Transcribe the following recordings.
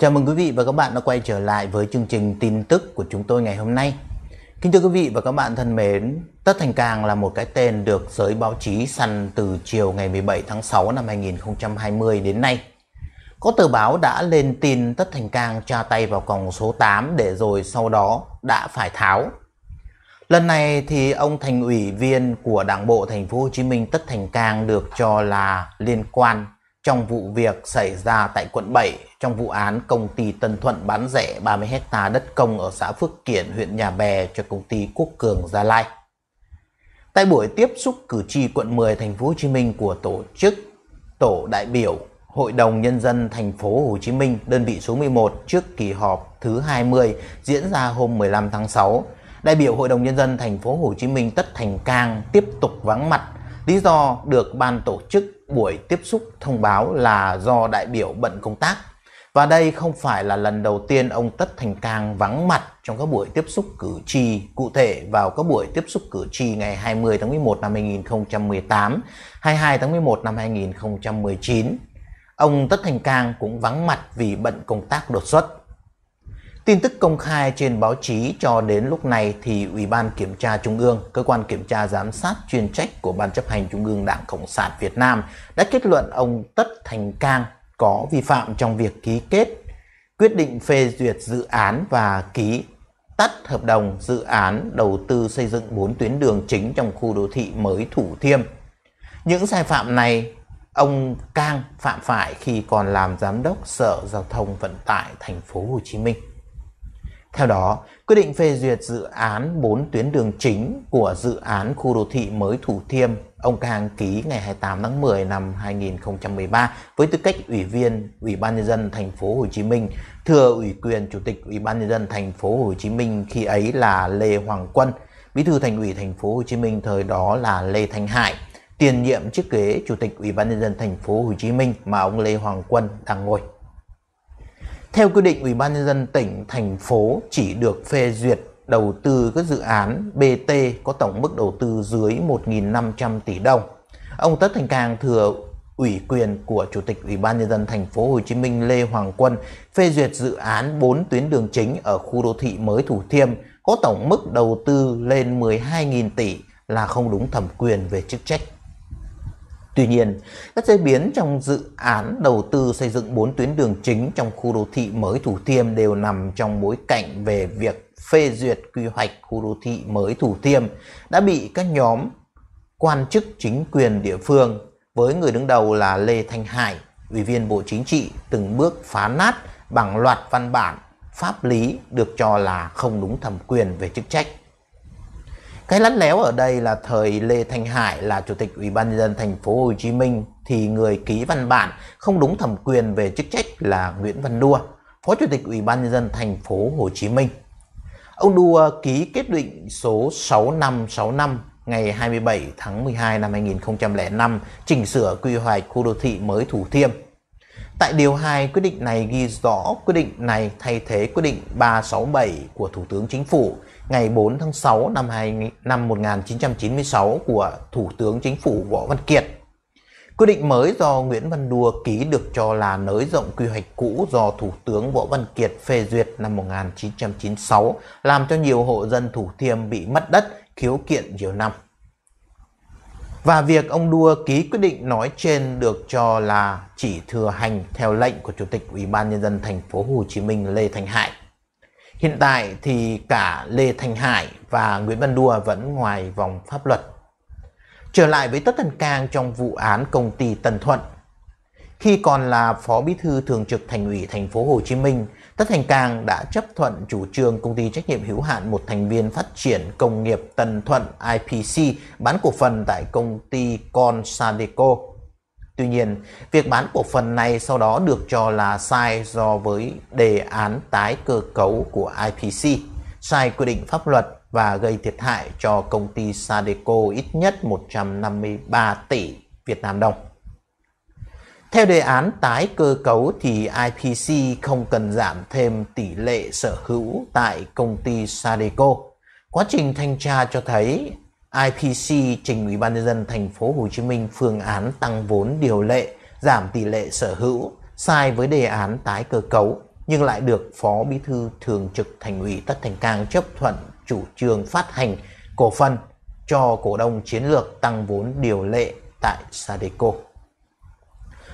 Chào mừng quý vị và các bạn đã quay trở lại với chương trình tin tức của chúng tôi ngày hôm nay. Kính thưa quý vị và các bạn thân mến, Tất Thành Càng là một cái tên được giới báo chí săn từ chiều ngày 17 tháng 6 năm 2020 đến nay. Có tờ báo đã lên tin Tất Thành Càng tra tay vào còng số 8 để rồi sau đó đã phải tháo. Lần này thì ông thành ủy viên của Đảng bộ thành phố Hồ Chí Minh Tất Thành Càng được cho là liên quan trong vụ việc xảy ra tại quận 7 trong vụ án công ty Tân Thuận bán rẻ 30 hecta đất công ở xã Phước Kiển, huyện Nhà Bè cho công ty Quốc Cường Gia Lai. Tại buổi tiếp xúc cử tri quận 10 thành phố Hồ Chí Minh của tổ chức tổ đại biểu Hội đồng nhân dân thành phố Hồ Chí Minh đơn vị số 11 trước kỳ họp thứ 20 diễn ra hôm 15 tháng 6, đại biểu Hội đồng nhân dân thành phố Hồ Chí Minh Tất Thành Cang tiếp tục vắng mặt Lý do được ban tổ chức buổi tiếp xúc thông báo là do đại biểu bận công tác. Và đây không phải là lần đầu tiên ông Tất Thành Cang vắng mặt trong các buổi tiếp xúc cử tri, cụ thể vào các buổi tiếp xúc cử tri ngày 20 tháng 11 năm 2018, 22 tháng 11 năm 2019. Ông Tất Thành Cang cũng vắng mặt vì bận công tác đột xuất. Tin tức công khai trên báo chí cho đến lúc này thì Ủy ban Kiểm tra Trung ương, cơ quan kiểm tra giám sát chuyên trách của Ban chấp hành Trung ương Đảng Cộng sản Việt Nam đã kết luận ông Tất Thành Cang có vi phạm trong việc ký kết quyết định phê duyệt dự án và ký tắt hợp đồng dự án đầu tư xây dựng 4 tuyến đường chính trong khu đô thị mới Thủ Thiêm. Những sai phạm này ông Cang phạm phải khi còn làm giám đốc Sở Giao thông Vận tải thành phố Hồ Chí Minh. Theo đó, quyết định phê duyệt dự án 4 tuyến đường chính của dự án khu đô thị mới Thủ Thiêm, ông Cang ký ngày 28 tháng 10 năm 2013 với tư cách ủy viên Ủy ban nhân dân thành phố Hồ Chí Minh, thừa ủy quyền Chủ tịch Ủy ban nhân dân thành phố Hồ Chí Minh khi ấy là Lê Hoàng Quân, Bí thư Thành ủy thành phố Hồ Chí Minh thời đó là Lê Thanh Hải, tiền nhiệm chiếc ghế Chủ tịch Ủy ban nhân dân thành phố Hồ Chí Minh mà ông Lê Hoàng Quân đang ngồi. Theo quy định, Ủy ban nhân dân tỉnh, thành phố chỉ được phê duyệt đầu tư các dự án BT có tổng mức đầu tư dưới 1.500 tỷ đồng. Ông Tất Thành Cang thừa ủy quyền của Chủ tịch Ủy ban nhân dân thành phố Hồ Chí Minh Lê Hoàng Quân phê duyệt dự án 4 tuyến đường chính ở khu đô thị mới Thủ Thiêm có tổng mức đầu tư lên 12.000 tỷ là không đúng thẩm quyền về chức trách Tuy nhiên, các chế biến trong dự án đầu tư xây dựng 4 tuyến đường chính trong khu đô thị mới Thủ Thiêm đều nằm trong bối cảnh về việc phê duyệt quy hoạch khu đô thị mới Thủ Thiêm đã bị các nhóm quan chức chính quyền địa phương với người đứng đầu là Lê Thanh Hải, Ủy viên Bộ Chính trị từng bước phá nát bằng loạt văn bản pháp lý được cho là không đúng thẩm quyền về chức trách. Cái lắt léo ở đây là thời Lê thanh Hải là Chủ tịch Ủy ban nhân dân thành phố Hồ Chí Minh thì người ký văn bản không đúng thẩm quyền về chức trách là Nguyễn Văn Đua, Phó Chủ tịch Ủy ban nhân dân thành phố Hồ Chí Minh. Ông Đua ký kết định số 6565 ngày 27 tháng 12 năm 2005 chỉnh sửa quy hoạch khu đô thị mới Thủ Thiêm. Tại điều 2, quyết định này ghi rõ quyết định này thay thế quyết định 367 của Thủ tướng Chính phủ ngày 4 tháng 6 năm 2, năm 1996 của Thủ tướng Chính phủ Võ Văn Kiệt. Quyết định mới do Nguyễn Văn Đùa ký được cho là nới rộng quy hoạch cũ do Thủ tướng Võ Văn Kiệt phê duyệt năm 1996 làm cho nhiều hộ dân Thủ Thiêm bị mất đất, khiếu kiện nhiều năm. Và việc ông Đua ký quyết định nói trên được cho là chỉ thừa hành theo lệnh của Chủ tịch Ủy ban nhân dân thành phố Hồ Chí Minh Lê Thành Hải Hiện tại thì cả Lê Thành Hải và Nguyễn Văn Đua vẫn ngoài vòng pháp luật. Trở lại với Tất Thần Cang trong vụ án công ty Tân Thuận. Khi còn là Phó Bí thư Thường trực Thành ủy Thành phố Hồ Chí Minh, Tất Thành Cang đã chấp thuận chủ trương công ty trách nhiệm hữu hạn một thành viên phát triển công nghiệp Tân Thuận IPC bán cổ phần tại công ty Con Sadeco Tuy nhiên, việc bán cổ phần này sau đó được cho là sai do với đề án tái cơ cấu của IPC, sai quy định pháp luật và gây thiệt hại cho công ty Sadeco ít nhất 153 tỷ Việt Nam đồng. Theo đề án tái cơ cấu thì IPC không cần giảm thêm tỷ lệ sở hữu tại công ty Sadeco. Quá trình thanh tra cho thấy IPC trình Ủy ban nhân dân thành phố Hồ Chí Minh phương án tăng vốn điều lệ, giảm tỷ lệ sở hữu sai với đề án tái cơ cấu nhưng lại được Phó Bí thư Thường trực Thành ủy Tất Thành Cang chấp thuận chủ trương phát hành cổ phần cho cổ đông chiến lược tăng vốn điều lệ tại Sadeco.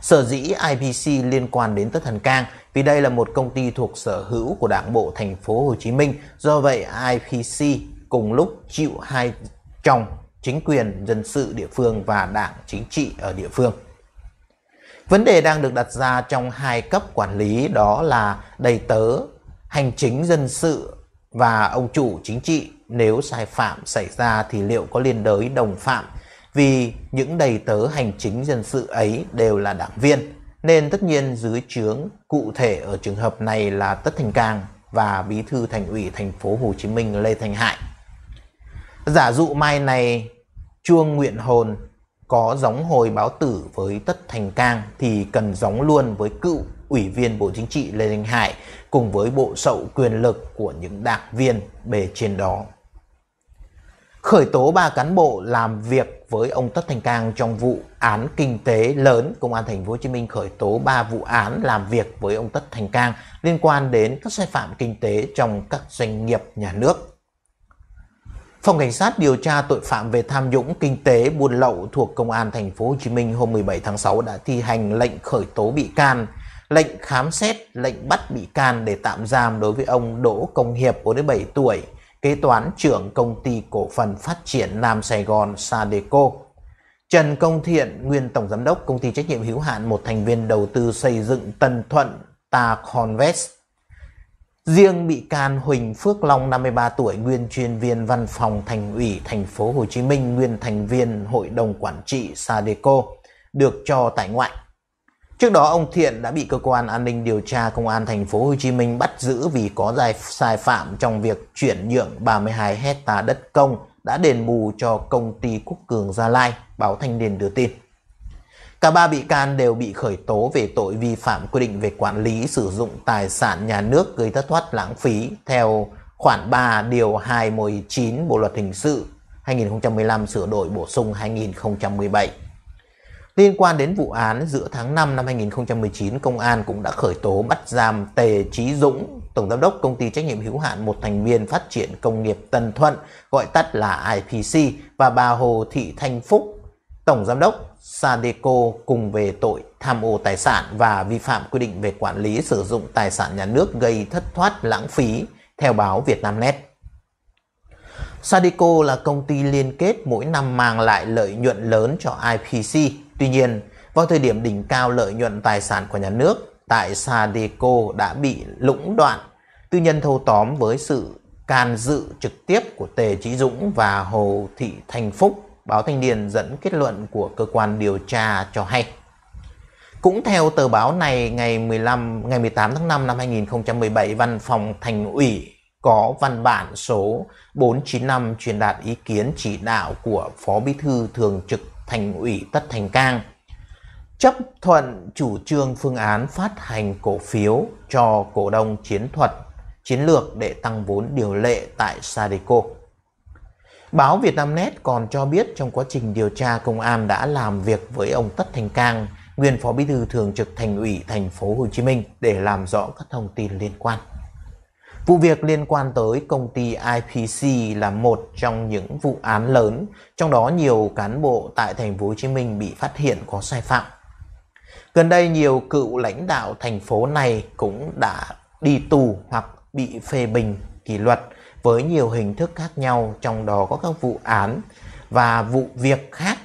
Sở dĩ IPC liên quan đến Tất Thành Cang vì đây là một công ty thuộc sở hữu của Đảng bộ thành phố Hồ Chí Minh, do vậy IPC cùng lúc chịu hai trong chính quyền dân sự địa phương và đảng chính trị ở địa phương. Vấn đề đang được đặt ra trong hai cấp quản lý đó là đầy tớ hành chính dân sự và ông chủ chính trị nếu sai phạm xảy ra thì liệu có liên đới đồng phạm vì những đầy tớ hành chính dân sự ấy đều là đảng viên nên tất nhiên dưới chướng cụ thể ở trường hợp này là Tất Thành Cang và bí thư thành ủy thành phố Hồ Chí Minh Lê Thành Hải Giả dụ mai này chuông nguyện hồn có giống hồi báo tử với Tất Thành Cang thì cần giống luôn với cựu Ủy viên Bộ Chính trị Lê Đình Hải cùng với bộ sậu quyền lực của những đảng viên bề trên đó. Khởi tố ba cán bộ làm việc với ông Tất Thành Cang trong vụ án kinh tế lớn, Công an thành phố Hồ Chí Minh khởi tố 3 vụ án làm việc với ông Tất Thành Cang liên quan đến các sai phạm kinh tế trong các doanh nghiệp nhà nước Phòng Cảnh sát điều tra tội phạm về tham nhũng kinh tế buôn lậu thuộc Công an thành phố Hồ Chí Minh hôm 17 tháng 6 đã thi hành lệnh khởi tố bị can, lệnh khám xét, lệnh bắt bị can để tạm giam đối với ông Đỗ Công Hiệp 47 tuổi, kế toán trưởng công ty cổ phần phát triển Nam Sài Gòn Sadeco. Trần Công Thiện, nguyên tổng giám đốc công ty trách nhiệm hữu hạn một thành viên đầu tư xây dựng Tân Thuận Ta Convest Riêng bị can Huỳnh Phước Long 53 tuổi nguyên chuyên viên văn phòng thành ủy thành phố Hồ Chí Minh nguyên thành viên hội đồng quản trị Sadeco được cho tại ngoại. Trước đó ông Thiện đã bị cơ quan an ninh điều tra công an thành phố Hồ Chí Minh bắt giữ vì có sai sai phạm trong việc chuyển nhượng 32 hecta đất công đã đền bù cho công ty Quốc Cường Gia Lai, báo Thanh niên đưa tin. Cả ba bị can đều bị khởi tố về tội vi phạm quy định về quản lý sử dụng tài sản nhà nước gây thất thoát lãng phí theo khoản 3 điều 219 Bộ luật hình sự 2015 sửa đổi bổ sung 2017. Liên quan đến vụ án, giữa tháng 5 năm 2019, công an cũng đã khởi tố bắt giam Tề Trí Dũng, Tổng Giám đốc Công ty Trách nhiệm hữu hạn một thành viên phát triển công nghiệp Tân Thuận, gọi tắt là IPC, và bà Hồ Thị Thanh Phúc, Tổng Giám đốc Sadeco cùng về tội tham ô tài sản và vi phạm quy định về quản lý sử dụng tài sản nhà nước gây thất thoát lãng phí, theo báo Vietnamnet. Sadeco là công ty liên kết mỗi năm mang lại lợi nhuận lớn cho IPC. Tuy nhiên, vào thời điểm đỉnh cao lợi nhuận tài sản của nhà nước, tại Sadeco đã bị lũng đoạn, tư nhân thâu tóm với sự can dự trực tiếp của Tề Trí Dũng và Hồ Thị Thành Phúc báo Thanh Điền dẫn kết luận của cơ quan điều tra cho hay. Cũng theo tờ báo này, ngày 15 ngày 18 tháng 5 năm 2017, Văn phòng Thành ủy có văn bản số 495 truyền đạt ý kiến chỉ đạo của Phó Bí thư Thường trực Thành ủy Tất Thành Cang chấp thuận chủ trương phương án phát hành cổ phiếu cho cổ đông chiến thuật chiến lược để tăng vốn điều lệ tại Sadeco. Báo Vietnamnet còn cho biết trong quá trình điều tra công an đã làm việc với ông Tất Thành Cang, nguyên phó bí thư thường trực thành ủy thành phố Hồ Chí Minh để làm rõ các thông tin liên quan. Vụ việc liên quan tới công ty IPC là một trong những vụ án lớn, trong đó nhiều cán bộ tại thành phố Hồ Chí Minh bị phát hiện có sai phạm. Gần đây nhiều cựu lãnh đạo thành phố này cũng đã đi tù hoặc bị phê bình kỷ luật với nhiều hình thức khác nhau trong đó có các vụ án và vụ việc khác.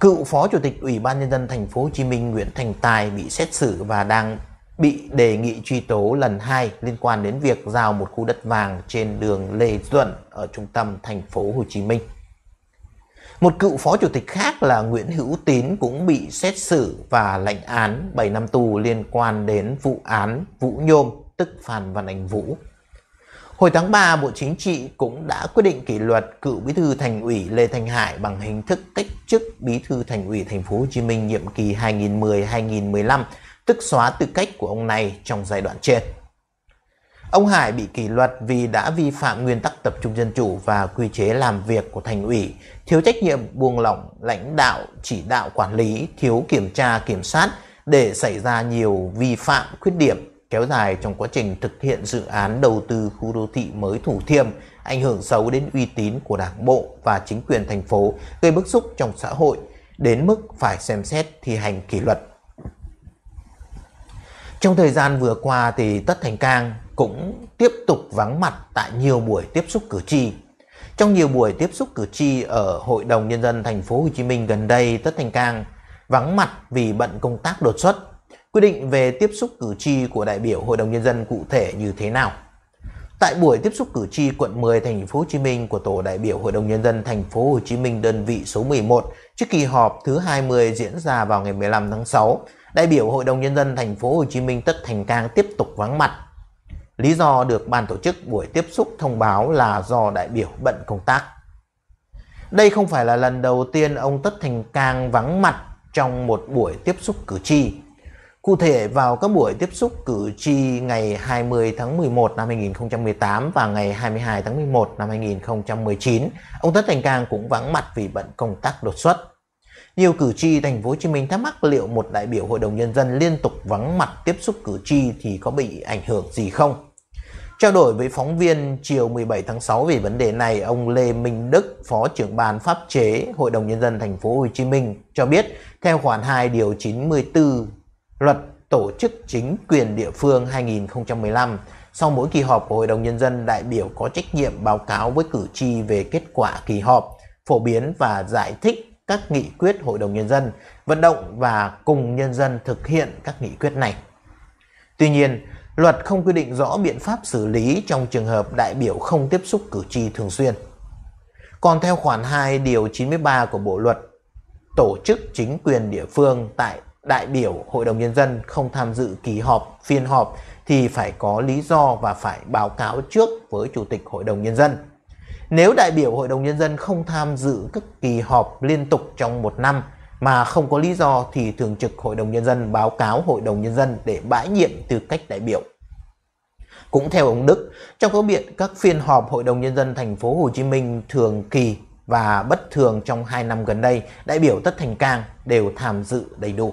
Cựu Phó Chủ tịch Ủy ban nhân dân thành phố Hồ Chí Minh Nguyễn Thành Tài bị xét xử và đang bị đề nghị truy tố lần hai liên quan đến việc giao một khu đất vàng trên đường Lê Duẩn ở trung tâm thành phố Hồ Chí Minh. Một cựu phó chủ tịch khác là Nguyễn Hữu Tín cũng bị xét xử và lệnh án 7 năm tù liên quan đến vụ án Vũ Nhôm tức Phan Văn Anh Vũ. Hồi tháng 3, Bộ Chính trị cũng đã quyết định kỷ luật cựu Bí thư Thành ủy Lê Thanh Hải bằng hình thức cách chức Bí thư Thành ủy Thành phố Hồ Chí Minh nhiệm kỳ 2010-2015, tức xóa tư cách của ông này trong giai đoạn trên. Ông Hải bị kỷ luật vì đã vi phạm nguyên tắc tập trung dân chủ và quy chế làm việc của thành ủy, thiếu trách nhiệm buông lỏng lãnh đạo, chỉ đạo quản lý, thiếu kiểm tra kiểm soát để xảy ra nhiều vi phạm khuyết điểm kéo dài trong quá trình thực hiện dự án đầu tư khu đô thị mới Thủ Thiêm, ảnh hưởng xấu đến uy tín của Đảng bộ và chính quyền thành phố, gây bức xúc trong xã hội đến mức phải xem xét thi hành kỷ luật. Trong thời gian vừa qua thì Tất Thành Cang cũng tiếp tục vắng mặt tại nhiều buổi tiếp xúc cử tri. Trong nhiều buổi tiếp xúc cử tri ở Hội đồng nhân dân thành phố Hồ Chí Minh gần đây, Tất Thành Cang vắng mặt vì bận công tác đột xuất Quy định về tiếp xúc cử tri của đại biểu Hội đồng nhân dân cụ thể như thế nào? Tại buổi tiếp xúc cử tri quận 10 thành phố Hồ Chí Minh của tổ đại biểu Hội đồng nhân dân thành phố Hồ Chí Minh đơn vị số 11 trước kỳ họp thứ 20 diễn ra vào ngày 15 tháng 6, đại biểu Hội đồng nhân dân thành phố Hồ Chí Minh Tất Thành Cang tiếp tục vắng mặt. Lý do được ban tổ chức buổi tiếp xúc thông báo là do đại biểu bận công tác. Đây không phải là lần đầu tiên ông Tất Thành Cang vắng mặt trong một buổi tiếp xúc cử tri Cụ thể vào các buổi tiếp xúc cử tri ngày 20 tháng 11 năm 2018 và ngày 22 tháng 11 năm 2019, ông Tất Thành Cang cũng vắng mặt vì bận công tác đột xuất. Nhiều cử tri thành phố Hồ Chí Minh thắc mắc liệu một đại biểu Hội đồng nhân dân liên tục vắng mặt tiếp xúc cử tri thì có bị ảnh hưởng gì không? Trao đổi với phóng viên chiều 17 tháng 6 về vấn đề này, ông Lê Minh Đức, Phó trưởng ban pháp chế Hội đồng nhân dân thành phố Hồ Chí Minh cho biết, theo khoản 2 điều 94 Luật Tổ chức Chính quyền địa phương 2015 sau mỗi kỳ họp của Hội đồng Nhân dân, đại biểu có trách nhiệm báo cáo với cử tri về kết quả kỳ họp, phổ biến và giải thích các nghị quyết Hội đồng Nhân dân, vận động và cùng nhân dân thực hiện các nghị quyết này. Tuy nhiên, luật không quy định rõ biện pháp xử lý trong trường hợp đại biểu không tiếp xúc cử tri thường xuyên. Còn theo khoản 2 điều 93 của Bộ Luật, tổ chức chính quyền địa phương tại đại biểu Hội đồng Nhân dân không tham dự kỳ họp, phiên họp thì phải có lý do và phải báo cáo trước với Chủ tịch Hội đồng Nhân dân. Nếu đại biểu Hội đồng Nhân dân không tham dự các kỳ họp liên tục trong một năm mà không có lý do thì Thường trực Hội đồng Nhân dân báo cáo Hội đồng Nhân dân để bãi nhiệm tư cách đại biểu. Cũng theo ông Đức, trong các biện các phiên họp Hội đồng Nhân dân thành phố Hồ Chí Minh thường kỳ và bất thường trong 2 năm gần đây, đại biểu Tất Thành Cang đều tham dự đầy đủ.